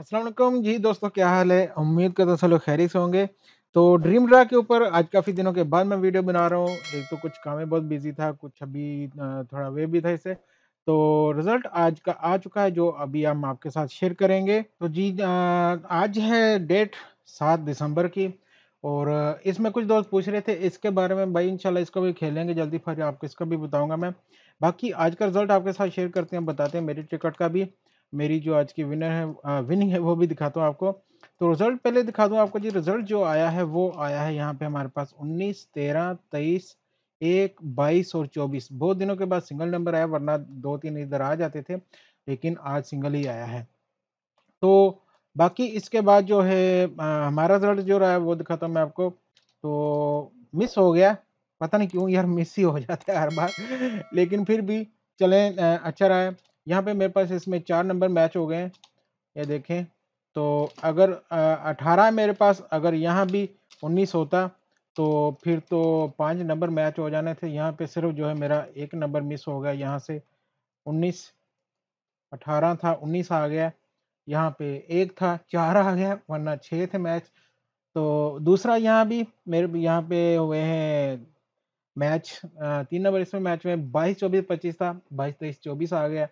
असलम जी दोस्तों क्या हाल है उम्मीद करता हूँ लोग खैरिस होंगे तो ड्रीम ड्रा के ऊपर आज काफ़ी दिनों के बाद मैं वीडियो बना रहा हूँ एक तो कुछ काम में बहुत बिजी था कुछ अभी थोड़ा वे भी था इसे तो रिज़ल्ट आज का आ चुका है जो अभी हम आपके साथ शेयर करेंगे तो जी आज है डेट सात दिसंबर की और इसमें कुछ दोस्त पूछ रहे थे इसके बारे में भाई इनशाला इसको भी खेलेंगे जल्दी फिर आपको इसका भी बताऊँगा मैं बाकी आज का रिज़ल्ट आपके साथ शेयर करते हैं बताते हैं मेरे टिकट का भी मेरी जो आज की विनर है विनिंग है वो भी दिखाता हूँ आपको तो रिज़ल्ट पहले दिखा दूँ आपको जी रिज़ल्ट जो आया है वो आया है यहाँ पे हमारे पास 19, 13, 23, एक बाईस और चौबीस बहुत दिनों के बाद सिंगल नंबर आया वरना दो तीन इधर आ जाते थे लेकिन आज सिंगल ही आया है तो बाकी इसके बाद जो है आ, हमारा रिजल्ट जो रहा है वो दिखाता हूँ मैं आपको तो मिस हो गया पता नहीं क्यों यार मिस ही हो जाता है हर बार लेकिन फिर भी चलें अच्छा रहा है यहाँ पे मेरे पास इसमें चार नंबर मैच हो गए हैं ये देखें तो अगर अठारह मेरे पास अगर यहाँ भी उन्नीस होता तो फिर तो पांच नंबर मैच हो जाने थे यहाँ पे सिर्फ जो है मेरा एक नंबर मिस हो गया यहाँ से उन्नीस अठारह था उन्नीस आ गया यहाँ पे एक था चार आ गया वरना छः थे मैच तो दूसरा यहाँ भी मेरे यहाँ पे हुए हैं मैच तीन नंबर इसमें मैच में बाईस चौबीस पच्चीस था बाईस तेईस चौबीस आ गया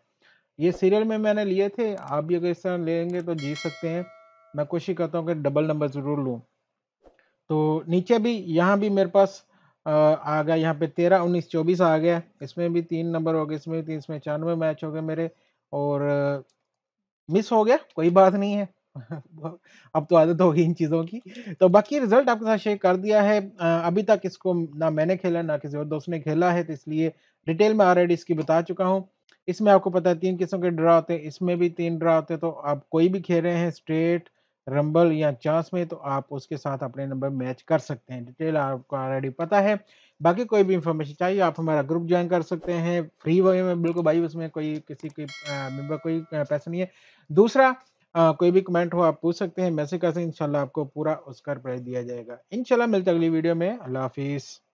ये सीरियल में मैंने लिए थे आप भी अगर इस तरह लेंगे तो जीत सकते हैं मैं कोशिश करता हूँ कि डबल नंबर ज़रूर लूँ तो नीचे भी यहाँ भी मेरे पास आ गया यहाँ पे तेरह उन्नीस चौबीस आ गया इसमें भी तीन नंबर हो गए इसमें भी तीन इसमें छियानवे मैच हो गए मेरे और मिस हो गया कोई बात नहीं है अब तो आदत होगी इन चीज़ों की तो बाकी रिजल्ट आपके साथ शेयर कर दिया है अभी तक इसको ना मैंने खेला ना किसी और दोस्त ने खेला है तो इसलिए डिटेल में ऑलरेडी इसकी बता चुका हूँ इसमें आपको पता है तीन किस्म के ड्रा होते हैं इसमें भी तीन ड्रा होते हैं तो आप कोई भी खेल रहे हैं स्ट्रेट रंबल या चांस में तो आप उसके साथ अपने नंबर मैच कर सकते हैं डिटेल आपको ऑलरेडी पता है बाकी कोई भी इंफॉर्मेशन चाहिए आप हमारा ग्रुप ज्वाइन कर सकते हैं फ्री वे में बिल्कुल भाई उसमें कोई किसी की मेम्बर कोई पैसा नहीं है दूसरा आ, कोई भी कमेंट हो आप पूछ सकते हैं मैसेज कर सकते हैं इनशाला आपको पूरा उसका रिप्लाई दिया जाएगा इनशाला मिलते अगली वीडियो में अल्लाह हाफिज़